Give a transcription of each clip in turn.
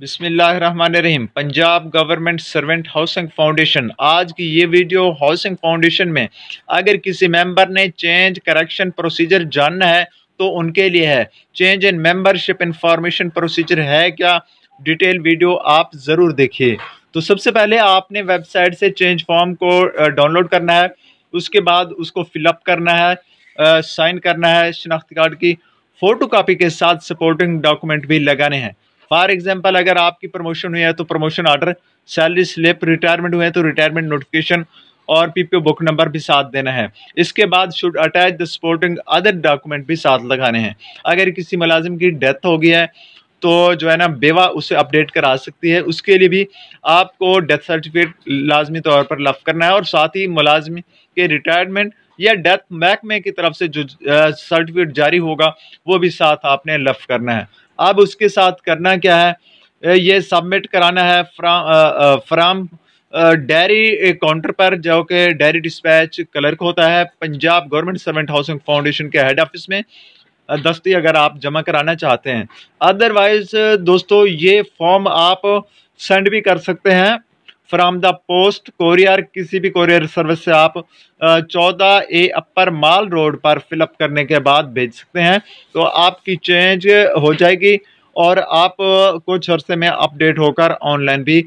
बिस्मिल्लाहिर्रहमानिर्रहीम Punjab government servant housing foundation आज की ये वीडियो हाउसिंग फाउंडेशन में अगर किसी मेंबर ने चेंज करेक्शन प्रोसीजर जानना है तो उनके लिए है change in membership information procedure है क्या डिटेल वीडियो आप ज़रूर देखिए तो सबसे पहले आपने वेबसाइट से चेंज फॉर्म को डाउनलोड करना है उसके बाद उसको फिलअप करना है साइन करना है शिनाख्त कार्ड की फ़ोटो के साथ सपोर्टिंग डॉक्यूमेंट भी लगाने हैं फॉर एग्जाम्पल अगर आपकी प्रमोशन हुई है तो promotion order salary slip retirement हुए हैं तो रिटायरमेंट नोटिफिकेशन और पीपीओ बुक नंबर भी साथ देना है इसके बाद should attach the supporting other document भी साथ लगाने हैं अगर किसी मुलाजिम की डेथ हो गई है तो जो है ना बेवा उसे अपडेट करा सकती है उसके लिए भी आपको डेथ सर्टिफिकेट लाजमी तौर पर लफ करना है और साथ ही मुलाजिम के रिटायरमेंट या डेथ महकमे की तरफ से जो सर्टिफिकेट जारी होगा वो भी साथ आपने लफ्ट करना है अब उसके साथ करना क्या है ये सबमिट कराना है फ्राम फ्राम डेयरी काउंटर पर जो कि डेयरी डिस्पैच क्लर्क होता है Punjab government servant housing foundation के हेड ऑफिस में दस्ती अगर आप जमा कराना चाहते हैं अदरवाइज दोस्तों ये फॉर्म आप सेंड भी कर सकते हैं फ्रॉम द पोस्ट कोरियर किसी भी कोरियर सर्विस से आप चौदह ए अपर माल रोड पर फिलअप करने के बाद भेज सकते हैं तो आपकी चेंज हो जाएगी और आप कुछ अरसे में अपडेट होकर ऑनलाइन भी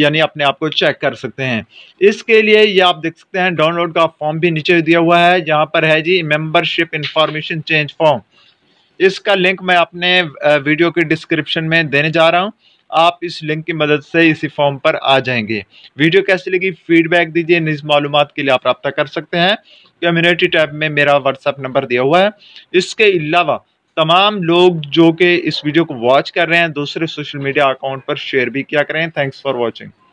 यानी अपने आप को चेक कर सकते हैं इसके लिए ये आप देख सकते हैं डाउनलोड का फॉर्म भी नीचे दिया हुआ है यहाँ पर है जी मेंबरशिप इंफॉर्मेशन चेंज फॉर्म इसका लिंक मैं अपने वीडियो के डिस्क्रिप्शन में देने जा रहा हूँ आप इस लिंक की मदद से इसी फॉर्म पर आ जाएंगे वीडियो कैसी लगी फीडबैक दीजिए निज मालूम के लिए आप रब्ता कर सकते हैं कम्युनिटी टैब में मेरा व्हाट्सअप नंबर दिया हुआ है इसके अलावा तमाम लोग जो कि इस वीडियो को वॉच कर रहे हैं दूसरे सोशल मीडिया अकाउंट पर शेयर भी किया करें थैंक्स फॉर वॉचिंग